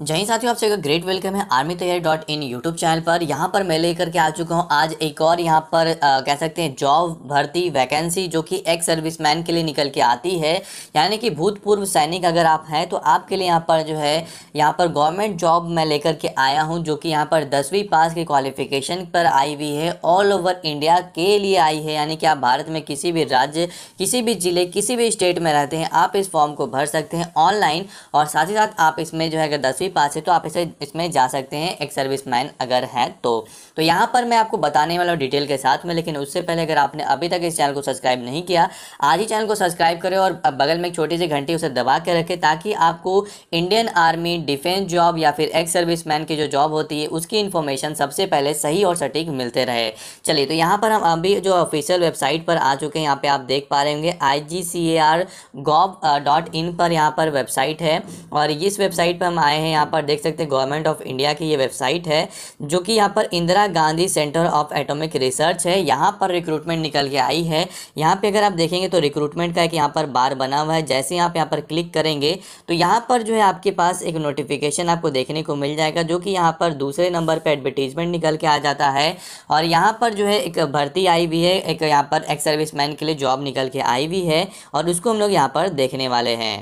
जहीं साथियों आप सभी का ग्रेट वेलकम है army Taiyari dot in YouTube channel पर यहाँ पर मैं लेकर के आ चुका हूँ आज एक और यहाँ पर आ, कह सकते हैं जॉब भर्ती वैकेंसी जो कि एक्स सर्विसमैन के लिए निकल के आती है यानी कि भूतपूर्व सैनिक अगर आप हैं तो आपके लिए यहाँ पर जो है यहाँ पर गवर्नमेंट जॉब मैं लेकर के आया हूँ जो कि यहाँ पर दसवीं पास की क्वालिफिकेशन पर आई हुई है ऑल ओवर इंडिया के लिए आई है यानी कि आप भारत में किसी भी राज्य किसी भी ज़िले किसी भी स्टेट में रहते हैं आप इस फॉर्म को भर सकते हैं ऑनलाइन और साथ ही साथ आप इसमें जो है अगर दसवीं दसवीं पास है तो आप इसे इसमें जा सकते हैं एक सर्विस मैन अगर है तो तो यहाँ पर मैं आपको बताने वाला हूँ डिटेल के साथ में लेकिन उससे पहले अगर आपने अभी तक इस चैनल को सब्सक्राइब नहीं किया आज ही चैनल को सब्सक्राइब करें और बगल में एक छोटी सी घंटी उसे दबा के रखें ताकि आपको इंडियन आर्मी डिफेंस जॉब या फिर एक्स सर्विस मैन की जो जॉब होती है उसकी इन्फॉर्मेशन सबसे पहले सही और सटीक मिलते रहे चलिए तो यहाँ पर हम अभी जो ऑफिशियल वेबसाइट पर आ चुके हैं यहाँ पर आप देख पा रहे होंगे आई जी सी A R gov dot in पर यहाँ पर वेबसाइट है और इस वेबसाइट पर हम आए हैं हैं यहाँ पर देख सकते हैं गवर्नमेंट ऑफ इंडिया की ये वेबसाइट है जो कि यहाँ पर Indira Gandhi centre of atomic research है यहाँ पर रिक्रूटमेंट निकल के आई है यहाँ पे अगर आप देखेंगे तो रिक्रूटमेंट का एक यहाँ पर बार बना हुआ है जैसे आप यहाँ पर क्लिक करेंगे तो यहाँ पर जो है आपके पास एक नोटिफिकेशन आपको देखने को मिल जाएगा जो कि यहाँ पर दूसरे नंबर पर एडवर्टीजमेंट निकल के आ जाता है और यहाँ पर जो है एक भर्ती आई हुई है एक यहाँ पर एक्स सर्विस मैन के लिए जॉब निकल के आई हुई है और उसको हम लोग यहाँ पर देखने वाले हैं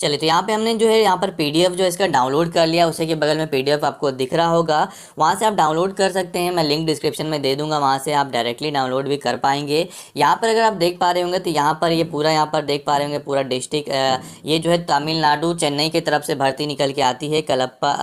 चलिए तो यहाँ पे हमने जो है यहाँ पर पीडीएफ जो इसका डाउनलोड कर लिया उसी के बगल में पीडीएफ आपको दिख रहा होगा वहाँ से आप डाउनलोड कर सकते हैं मैं लिंक डिस्क्रिप्शन में दे दूंगा वहाँ से आप डायरेक्टली डाउनलोड भी कर पाएंगे यहाँ पर अगर आप देख पा रहे होंगे तो यहाँ पर ये यह पूरा यहाँ पर देख पा रहे होंगे पूरा डिस्ट्रिक्ट ये जो है तमिलनाडु चेन्नई की तरफ से भर्ती निकल के आती है कलप्पा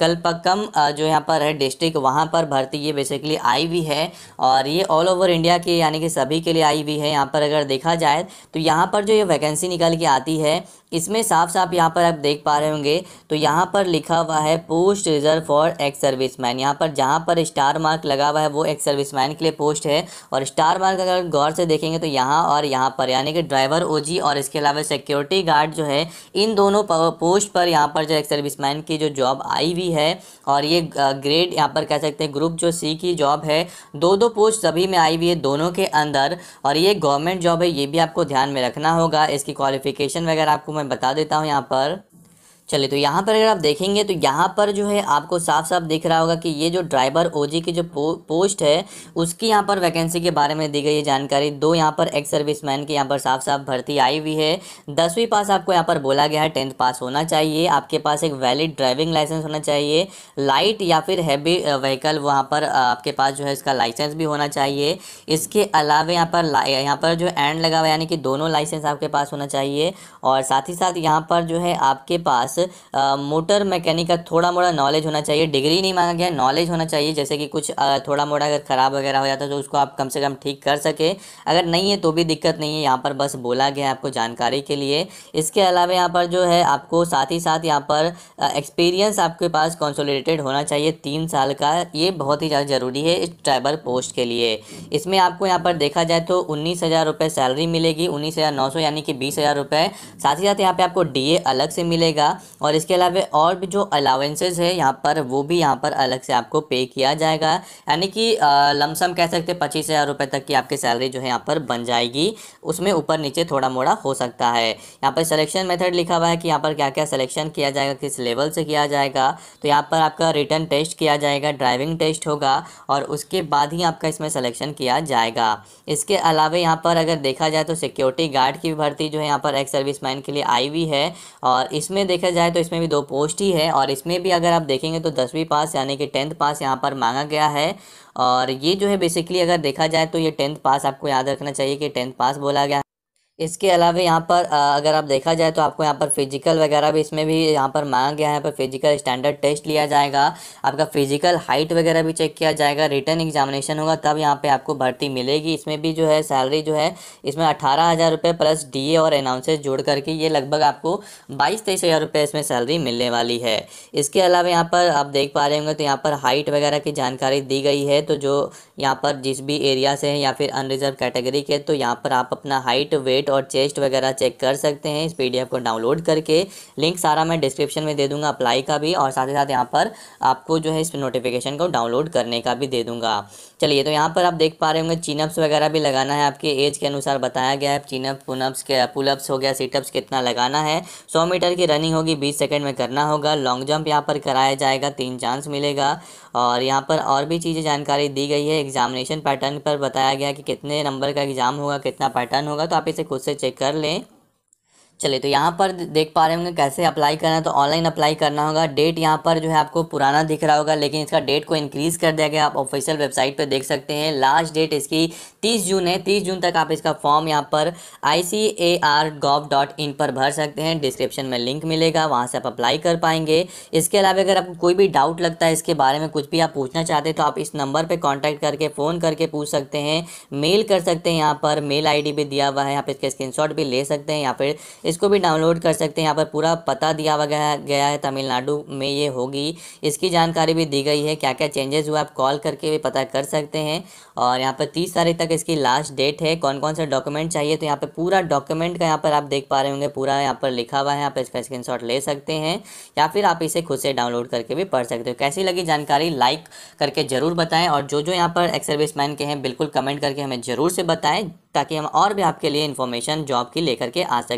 कल्पकम जो यहाँ पर है डिस्ट्रिक्ट वहाँ पर भर्ती ये बेसिकली आई हुई है और ये ऑल ओवर इंडिया के यानी कि सभी के लिए आई हुई है यहाँ पर अगर देखा जाए तो यहाँ पर जो ये वैकेंसी निकल के आती है इसमें साफ साफ यहाँ पर आप देख पा रहे होंगे तो यहाँ पर लिखा हुआ है post reserve for ex serviceman यहाँ पर जहाँ पर स्टार मार्क लगा हुआ है वो एक्स सर्विस मैन के लिए पोस्ट है और स्टार मार्क अगर गौर से देखेंगे तो यहाँ और यहाँ पर यानी कि ड्राइवर ओजी और इसके अलावा सिक्योरिटी गार्ड जो है इन दोनों पोस्ट पर यहाँ पर जो एक्स सर्विस मैन की जो जॉब आई हुई की है और ये ग्रेड यहाँ पर कह सकते हैं ग्रुप जो सी की जॉब है दो दो पोस्ट सभी में आई हुई है दोनों के अंदर और ये गवर्नमेंट जॉब है ये भी आपको ध्यान में रखना होगा इसकी क्वालिफिकेशन वगैरह आपको मैं बता देता हूँ यहाँ पर चलिए तो यहाँ पर अगर आप देखेंगे तो यहाँ पर जो है आपको साफ साफ दिख रहा होगा कि ये जो ड्राइवर ओजी की जो पो, पोस्ट है उसकी यहाँ पर वैकेंसी के बारे में दी गई है जानकारी दो यहाँ पर एक्स सर्विसमैन की यहाँ पर साफ साफ भर्ती आई हुई है दसवीं पास आपको यहाँ पर बोला गया है टेंथ पास होना चाहिए आपके पास एक वैलिड ड्राइविंग लाइसेंस होना चाहिए लाइट या फिर हैवी व्हीकल वहाँ पर आपके पास जो है इसका लाइसेंस भी होना चाहिए इसके अलावा यहाँ पर यहाँ पर जो एंड लगा हुआ यानी कि दोनों लाइसेंस आपके पास होना चाहिए और साथ ही साथ यहाँ पर जो है आपके पास मोटर मैकेनिक का थोड़ा मोड़ा नॉलेज होना चाहिए डिग्री नहीं मांगा गया नॉलेज होना चाहिए जैसे कि कुछ थोड़ा मोड़ा अगर ख़राब वगैरह हो जाता है तो उसको आप कम से कम ठीक कर सके अगर नहीं है तो भी दिक्कत नहीं है यहाँ पर बस बोला गया है आपको जानकारी के लिए इसके अलावा यहाँ पर जो है आपको साथ ही साथ यहाँ पर एक्सपीरियंस आपके पास कंसोलिडेटेड होना चाहिए तीन साल का ये बहुत ही ज़्यादा ज़रूरी है इस ट्राइबल पोस्ट के लिए इसमें आपको यहाँ पर देखा जाए तो उन्नीस हज़ार रुपये सैलरी मिलेगी उन्नीस हज़ार नौ सौ यानी कि बीस हज़ार रुपये साथ ही साथ यहाँ पे आपको डीए अलग से मिलेगा और इसके अलावा और भी जो अलावेंसेज है यहाँ पर वो भी यहाँ पर अलग से आपको पे किया जाएगा यानी कि लमसम कह सकते हैं पच्चीस हज़ार रुपये तक की आपकी सैलरी जो है यहाँ पर बन जाएगी उसमें ऊपर नीचे थोड़ा मोड़ा हो सकता है यहाँ पर सलेक्शन मेथड लिखा हुआ है कि यहाँ पर क्या क्या सलेक्शन किया जाएगा किस लेवल से किया जाएगा तो यहाँ पर आपका रिटर्न टेस्ट किया जाएगा ड्राइविंग टेस्ट होगा और उसके बाद ही आपका इसमें सलेक्शन किया जाएगा इसके अलावा यहाँ पर अगर देखा जाए तो सिक्योरिटी गार्ड की भर्ती जो है यहाँ पर एक्स सर्विस के लिए आई हुई है और इसमें देखा जाए तो इसमें भी दो पोस्ट ही है और इसमें भी अगर आप देखेंगे तो दसवीं पास यानी कि टेंथ पास यहाँ पर मांगा गया है और ये जो है बेसिकली अगर देखा जाए तो ये टेंथ पास आपको याद रखना चाहिए कि टेंथ पास बोला गया इसके अलावा यहाँ पर अगर आप देखा जाए तो आपको यहाँ पर फिजिकल वगैरह भी इसमें भी यहाँ पर मांगा गया है यहाँ पर फिजिकल स्टैंडर्ड टेस्ट लिया जाएगा आपका फिजिकल हाइट वगैरह भी चेक किया जाएगा रिटर्न एग्जामिनेशन होगा तब यहाँ पे आपको भर्ती मिलेगी इसमें भी जो है सैलरी जो है इसमें अठारह हज़ार रुपये प्लस डी और अनाउंसेस जोड़ करके ये लगभग आपको बाईस तेईस हज़ार रुपये इसमें सैलरी मिलने वाली है इसके अलावा यहाँ पर आप देख पा रहे होंगे तो यहाँ पर हाइट वगैरह की जानकारी दी गई है तो जो यहाँ पर जिस भी एरिया से हैं या फिर अनरिजर्व कैटेगरी के तो यहाँ पर आप अपना हाइट वेट वेट और चेस्ट वगैरह चेक कर सकते हैं इस पीडीएफ को डाउनलोड करके लिंक सारा मैं डिस्क्रिप्शन में दे दूंगा अप्लाई का भी और साथ ही साथ यहाँ पर आपको जो है इस नोटिफिकेशन को डाउनलोड करने का भी दे दूंगा चलिए तो यहाँ पर आप देख पा रहे होंगे चिनअप्स वगैरह भी लगाना है आपके एज के अनुसार बताया गया है चिनअप पुनअप्स के पुलअप्स हो गया सीटअप्स कितना लगाना है सौ मीटर की रनिंग होगी बीस सेकेंड में करना होगा लॉन्ग जंप यहाँ पर कराया जाएगा तीन चांस मिलेगा और यहाँ पर और भी चीज़ें जानकारी दी गई है एग्जामिनेशन पैटर्न पर बताया गया कि कितने नंबर का एग्ज़ाम होगा कितना पैटर्न होगा तो आप इसे खुद से चेक कर लें चलिए तो यहाँ पर देख पा रहे होंगे कैसे अप्लाई करना है तो ऑनलाइन अप्लाई करना होगा डेट यहाँ पर जो है आपको पुराना दिख रहा होगा लेकिन इसका डेट को इंक्रीज़ कर दिया गया आप ऑफिशियल वेबसाइट पर देख सकते हैं लास्ट डेट इसकी तीस जून है तीस जून तक आप इसका फॉर्म यहाँ पर आई पर भर सकते हैं डिस्क्रिप्शन में लिंक मिलेगा वहाँ से आप अप्लाई कर पाएंगे इसके अलावा अगर आपको कोई भी डाउट लगता है इसके बारे में कुछ भी आप पूछना चाहते हैं तो आप इस नंबर पर कॉन्टैक्ट करके फ़ोन करके पूछ सकते हैं मेल कर सकते हैं यहाँ पर मेल आई भी दिया हुआ है आप इसका स्क्रीन भी ले सकते हैं या फिर इसको भी डाउनलोड कर सकते हैं यहाँ पर पूरा पता दिया गया है तमिलनाडु में ये होगी इसकी जानकारी भी दी गई है क्या क्या चेंजेस हुआ आप कॉल करके भी पता कर सकते हैं और यहाँ पर तीस तारीख तक इसकी लास्ट डेट है कौन कौन सा डॉक्यूमेंट चाहिए तो यहाँ पर पूरा डॉक्यूमेंट का यहाँ पर आप देख पा रहे होंगे पूरा यहाँ पर लिखा हुआ है आप इसका स्क्रीन ले सकते हैं या फिर आप इसे खुद से डाउनलोड करके भी पढ़ सकते हो कैसी लगी जानकारी लाइक करके ज़रूर बताएं और जो जो यहाँ पर एक्स सर्विस मैन के हैं बिल्कुल कमेंट करके हमें ज़रूर से बताएं ताकि हम और भी आपके लिए इन्फॉर्मेशन जॉब की लेकर के आ सकें